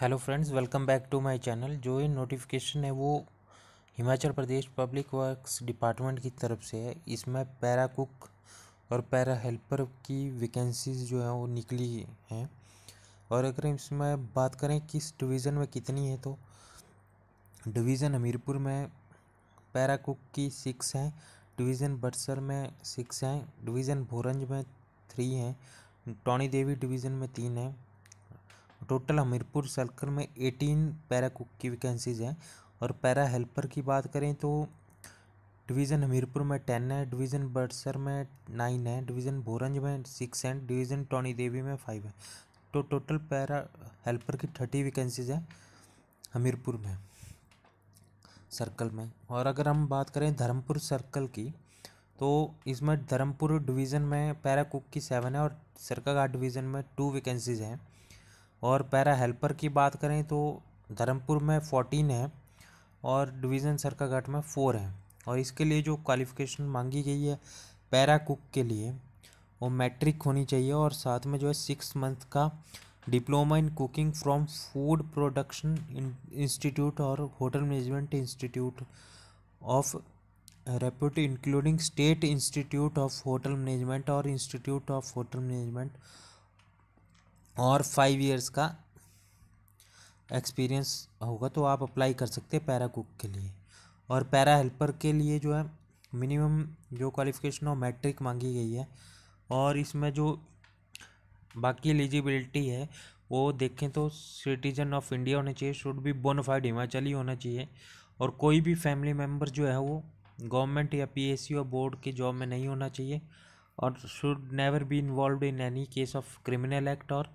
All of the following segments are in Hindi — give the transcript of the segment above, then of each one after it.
hello friends welcome back to my channel जो ये नोटिफिकेशन है वो Himachal Pradesh public works department की तरफ से है इसमें पैरा कुक और पैरा हेल्पर की वैकेंसीज जो हैं वो निकली हैं और अगर इसमें बात करें किस डिवीज़न में कितनी है तो डिवीज़न हमीरपुर में पैरा कुक की सिक्स हैं डिवीज़न बटसर में सिक्स हैं डिवीज़न भोरंज में थ्री हैं टोनी देवी डिवीज़न में तीन हैं टोटल हमीरपुर सर्कल में एटीन पैरा कुक की वैकेंसीज़ हैं और पैरा हेल्पर की बात करें तो डिवीज़न हमीरपुर में टेन है डिवीज़न बड़सर में नाइन है डिवीज़न भोरंज में सिक्स है डिवीज़न टोनी देवी में फाइव है तो टोटल पैरा हेल्पर की थर्टी वैकेंसीज़ हैं हमीरपुर में सर्कल में और अगर हम बात करें धर्मपुर सर्कल की तो इसमें धर्मपुर डिवीज़न में पैरा कुक की सेवन है और सरकाघाट डिवीज़न में टू वैकेंसीज़ हैं और पैरा हेल्पर की बात करें तो धर्मपुर में फोर्टीन है और डिवीज़न सरकाघाट में फ़ोर है और इसके लिए जो क्वालिफ़िकेशन मांगी गई है पैरा कुक के लिए वो मैट्रिक होनी चाहिए और साथ में जो है सिक्स मंथ का diploma in cooking from food production institute और hotel management institute of repute including state institute of hotel management और इंस्टीट्यूट ऑफ होटल मैनेजमेंट और फाइव इयर्स का एक्सपीरियंस होगा तो आप अप्लाई कर सकते हैं पैरा कुक के लिए और पैरा हेल्पर के लिए जो है मिनिमम जो क्वालिफिकेशन हो मैट्रिक मांगी गई है और इसमें जो बाकी एलिजिबिलिटी है वो देखें तो सिटीजन ऑफ इंडिया होना चाहिए शुड बी बोनोफाइड हिमाचली होना चाहिए और कोई भी फैमिली मेम्बर जो है वो गवर्नमेंट या पीएसयू या बोर्ड की जॉब में नहीं होना चाहिए और should never be involve in any case of criminal act और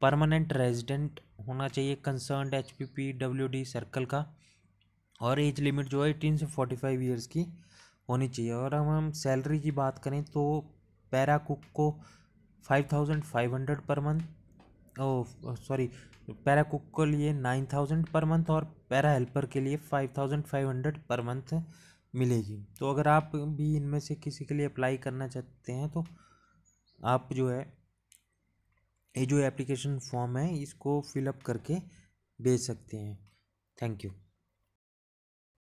परमानेंट रेजिडेंट होना चाहिए concern H P P W D circle का और एज लिमिट जो है एटीन से फोर्टी फाइव ईयर्स की होनी चाहिए और हम हम सैलरी की बात करें तो पैरा कुक को five thousand five hundred per month oh sorry para cook के लिए नाइन थाउजेंड पर मंथ और पैरा हेल्पर के लिए five thousand five hundred per month मिलेगी तो अगर आप भी इनमें से किसी के लिए अप्लाई करना चाहते हैं तो आप जो है ये जो एप्लीकेशन फॉर्म है इसको फिलअप करके भेज सकते हैं थैंक यू